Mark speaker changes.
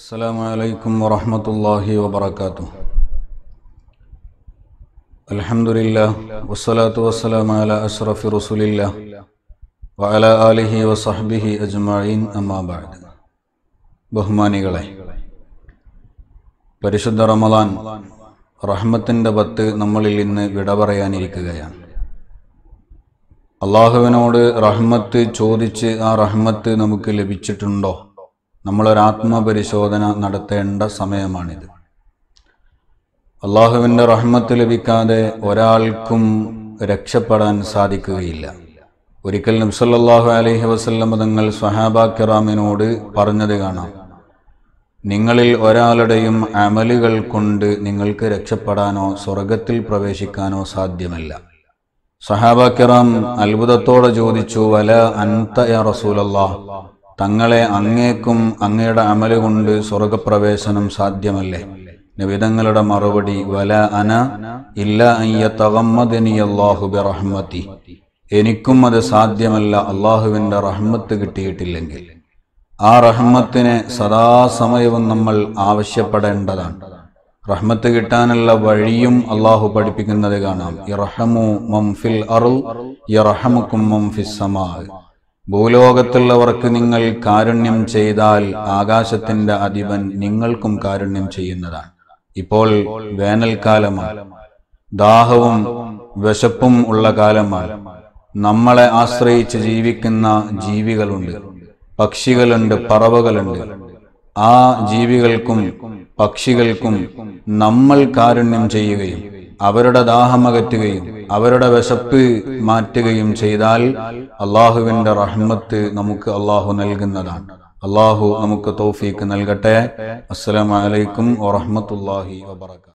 Speaker 1: السلام عليكم ورحمة الله وبركاته الحمد لله والصلاة والسلام على أشرف رسول الله وعلى آله وصحبه أجمعين أما بعد ബഹുമാനികളെ പരിശുദ്ധ റമദാൻ റഹ്മത്തിൻ്റെ പത്ത് നമ്മളിൽ ഇന്ന് വിട പറയാനിരിക്കുകയാണ് അള്ളാഹുവിനോട് റഹ്മത്ത് ചോദിച്ച് ആ റഹ്മത്ത് നമുക്ക് ലഭിച്ചിട്ടുണ്ടോ നമ്മളൊരാത്മപരിശോധന നടത്തേണ്ട സമയമാണിത് അള്ളാഹുവിൻ്റെ റഹ്മത്ത് ലഭിക്കാതെ ഒരാൾക്കും രക്ഷപ്പെടാൻ സാധിക്കുകയില്ല ഒരിക്കൽ നബ്സല്ലാഹു അലഹി വസ്ല്ലം തങ്ങൾ കിറാമിനോട് പറഞ്ഞത് കാണാം നിങ്ങളിൽ ഒരാളുടെയും അമലുകൾ കൊണ്ട് നിങ്ങൾക്ക് രക്ഷപ്പെടാനോ സ്വർഗത്തിൽ പ്രവേശിക്കാനോ സാധ്യമല്ല സഹാബാക്കിറാം അത്ഭുതത്തോടെ ചോദിച്ചു വല അൻത റസൂലല്ലാഹ് തങ്ങളെ അങ്ങേക്കും അങ്ങയുടെ അമല കൊണ്ട് സ്വർഗപ്രവേശനം സാധ്യമല്ലേ നബിതങ്ങളുടെ മറുപടി വല അന ഇല്ല അയ്യ തകമ്മദിനി അള്ളാഹു ബിറഹ്മതി എനിക്കും അത് സാധ്യമല്ല അള്ളാഹുവിന്റെ റഹ്മത്ത് കിട്ടിയിട്ടില്ലെങ്കിൽ ആ റഹ്മത്തിനെ സദാസമയവും നമ്മൾ ആവശ്യപ്പെടേണ്ടതാണ് റഹ്മത്ത് കിട്ടാനുള്ള വഴിയും അള്ളാഹു പഠിപ്പിക്കുന്നത് കാണാം ഇറഹമു മംഫിൽ അറു ഇറഹമുക്കും മംഫിസമാ ഭൂലോകത്തുള്ളവർക്ക് നിങ്ങൾ കാരുണ്യം ചെയ്താൽ ആകാശത്തിന്റെ അധിപൻ നിങ്ങൾക്കും കാരുണ്യം ചെയ്യുന്നതാണ് ഇപ്പോൾ വേനൽക്കാലമാണ് ദാഹവും വിശപ്പും ഉള്ള കാലമാണ് നമ്മളെ ആശ്രയിച്ച് ജീവിക്കുന്ന ജീവികളുണ്ട് പക്ഷികളുണ്ട് പറവകളുണ്ട് ആ ജീവികൾക്കും പക്ഷികൾക്കും നമ്മൾ കാരുണ്യം ചെയ്യുകയും അവരുടെ ദാഹം അകറ്റുകയും അവരുടെ വിശപ്പ് മാറ്റുകയും ചെയ്താൽ അള്ളാഹുവിന്റെ റഹ്മത്ത് നമുക്ക് അള്ളാഹു നൽകുന്നതാണ് അള്ളാഹു നമുക്ക് തോഫീക്ക് നൽകട്ടെ അസ്സലാമലൈക്കും വറഹമത്തല്ലാഹി വബർക്കാത്തു